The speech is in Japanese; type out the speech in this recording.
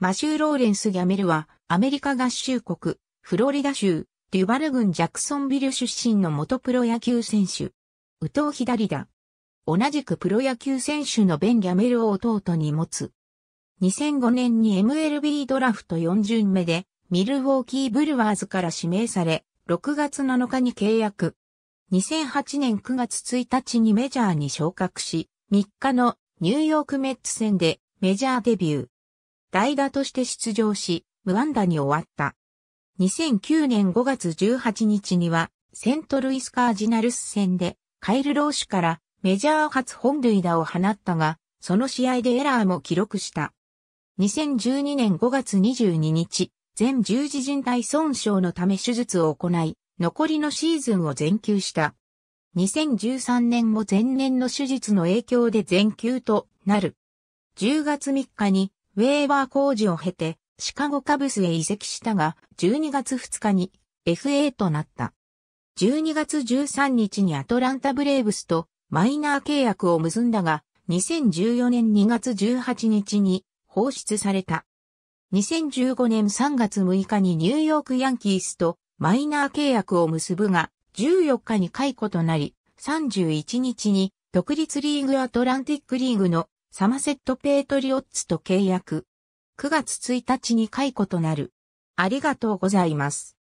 マシュー・ローレンス・ギャメルは、アメリカ合衆国、フロリダ州、デュバル郡ジャクソンビル出身の元プロ野球選手。右投左打。同じくプロ野球選手のベン・ギャメルを弟に持つ。2005年に MLB ドラフト4巡目で、ミルウォーキー・ブルワーズから指名され、6月7日に契約。2008年9月1日にメジャーに昇格し、3日のニューヨークメッツ戦でメジャーデビュー。代打として出場し、無安打に終わった。2009年5月18日には、セントルイスカージナルス戦で、カイル・ローシュからメジャー初本塁打を放ったが、その試合でエラーも記録した。2012年5月22日、全十字靭帯損傷のため手術を行い、残りのシーズンを全休した。2013年も前年の手術の影響で全休となる。10月3日にウェーバー工事を経て、シカゴカブスへ移籍したが、12月2日に FA となった。12月13日にアトランタブレーブスとマイナー契約を結んだが、2014年2月18日に放出された。2015年3月6日にニューヨークヤンキースとマイナー契約を結ぶが、14日に解雇となり、31日に独立リーグアトランティックリーグのサマセット・ペートリオッツと契約。9月1日に解雇となる。ありがとうございます。